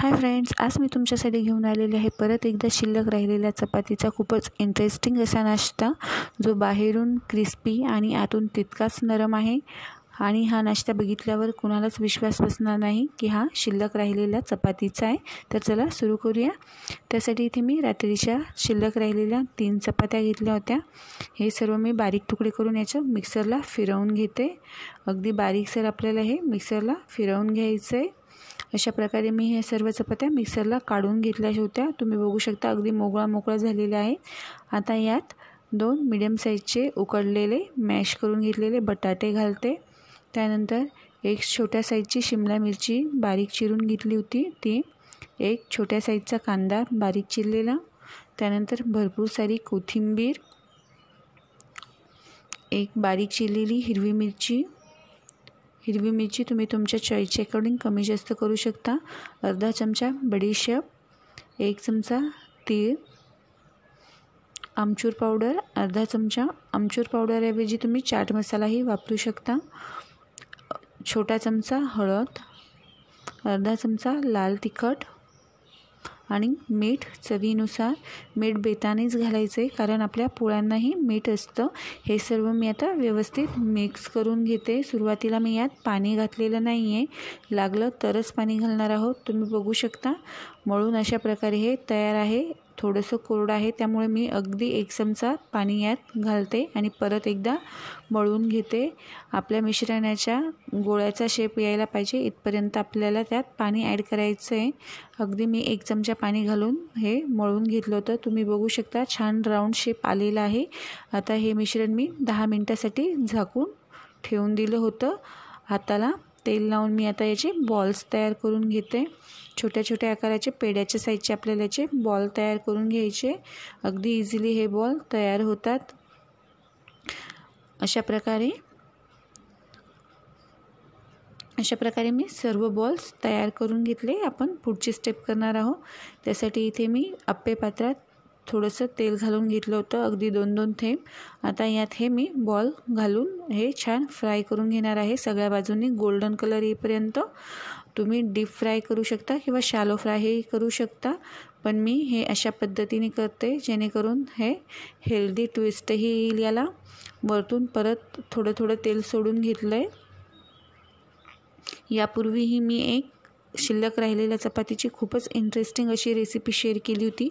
hi friends आज मी तुमच्यासाठी घेऊन आलेले आहे परत एकदा शिल्लक राहिलेल्या चपातीचा खूपच इंटरेस्टिंग असा नाश्ता जो बाहेरून क्रिस्पी आणि आतून तितकाच नरम आहे आणि हा नाश्ता बघितल्यावर कुणालाच विश्वास बसणार नाही की हा शिल्लक राहिलेला चपातीचा आहे तर चला सुरू करूया त्यासाठी इथे मी रात्रीच्या शिल्लक राहिलेल्या तीन चपात्या घेतल्या होत्या हे सर्व मी बारीक तुकडे करून याच्या मिक्सरला फिरवून घेते अगदी बारीकसर आपल्याला हे मिक्सरला फिरवून घ्यायचं आहे अशा प्रकारे मी हे सर्व चपात्या मिक्सरला काढून घेतल्या होत्या तुम्ही बघू शकता अगदी मोकळा मोकळा झालेला आहे आता यात दोन मिडियम साईजचे उकडलेले मॅश करून घेतलेले बटाटे घालते त्यानंतर एक छोट्या साईजची शिमला मिरची बारीक चिरून घेतली होती ती एक छोट्या साईजचा कांदा बारीक चिरलेला त्यानंतर भरपूर सारी कोथिंबीर एक बारीक चिरलेली हिरवी मिरची हिरवी मिरची तुम्ही तुमच्या चॉईसच्या अकॉर्डिंग कमी जास्त करू शकता अर्धा चमचा बडीशेप एक चमचा तीळ आमचूर पावडर अर्धा चमचा आमचूर पावडरऐवजी तुम्ही चाट मसालाही वापरू शकता छोटा चमचा हळद अर्धा चमचा लाल तिखट आणि मीठ चवीनुसार मीठ बेतानेच घालायचं आहे कारण आपल्या पोळ्यांनाही मीठ असतं हे सर्व मी आता व्यवस्थित मिक्स करून घेते सुरुवातीला मी यात पाणी घातलेलं नाही आहे लागलं तरच पाणी घालणार आहोत तुम्ही बघू शकता मळून अशा प्रकारे हे तयार आहे थोडंसं कोरडं आहे त्यामुळे मी अगदी एक चमचा पाणी यात घालते आणि परत एकदा मळून घेते आपल्या मिश्रणाच्या गोळ्याचा शेप यायला पाहिजे इथपर्यंत आपल्याला त्यात पाणी ॲड करायचं आहे अगदी मी एक चमचा पाणी घालून हे मळून घेतलं होतं तुम्ही बघू शकता छान राऊंड शेप आलेला आहे आता हे मिश्रण मी दहा मिनटासाठी झाकून ठेवून दिलं होतं हाताला तेल लावून मी आता याचे बॉल्स तयार करून घेते छोट्या छोट्या आकाराचे पेड्याच्या साईजचे आपल्याला याचे बॉल तयार करून घ्यायचे अगदी इझिली हे बॉल तयार होतात अशा प्रकारे अशा प्रकारे मी सर्व बॉल्स तयार करून घेतले आपण पुढची स्टेप करणार आहोत त्यासाठी इथे मी अप्पे पात्रात थोडंसं तेल घालून घेतलं होतं अगदी दोन दोन थेंब आता यात हे मी बॉल घालून हे छान फ्राय करून घेणार आहे सगळ्या बाजूंनी गोल्डन कलर येईपर्यंत तुम्ही डीप फ्राय करू शकता किंवा शॅलो फ्रायही करू शकता पण मी हे अशा पद्धतीने करते जेणेकरून हे हेल्दी ट्विस्टही येईल याला वरतून परत थोडं थोडं तेल सोडून घेतलं आहे यापूर्वीही मी एक शिल्लक राहिलेल्या चपातीची खूपच इंटरेस्टिंग अशी रेसिपी शेअर केली होती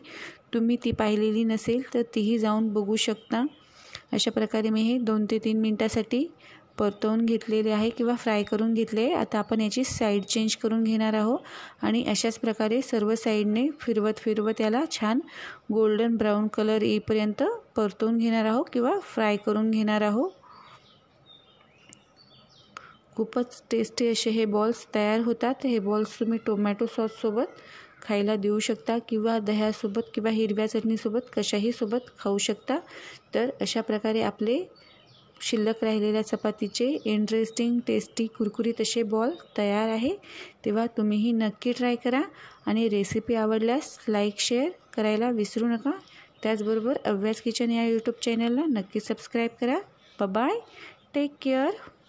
तुम्ही ती पाहिलेली नसेल तर तीही जाऊन बघू शकता अशा प्रकारे मी हे दोन ते तीन मिनटासाठी परतवून घेतलेले आहे किंवा फ्राय करून घेतले आहे आता आपण याची साईड चेंज करून घेणार आहोत आणि अशाच प्रकारे सर्व साईडने फिरवत फिरवत याला छान गोल्डन ब्राऊन कलर येईपर्यंत परतवून घेणार आहोत किंवा फ्राय करून घेणार आहोत खूपच टेस्टी असे हे बॉल्स तयार होतात हे बॉल्स तुम्ही टोमॅटो सॉससोबत खायला देऊ शकता किंवा दह्यासोबत किंवा हिरव्या चटणीसोबत कशाही सोबत खाऊ शकता तर अशा प्रकारे आपले शिल्लक राहिलेल्या चपातीचे इंटरेस्टिंग टेस्टी कुरकुरीत असे बॉल तयार आहे तेव्हा तुम्हीही नक्की ट्राय करा आणि रेसिपी आवडल्यास लाईक शेअर करायला विसरू नका त्याचबरोबर अव्यास किचन या यूट्यूब चॅनलला नक्की सबस्क्राईब करा बाय टेक केअर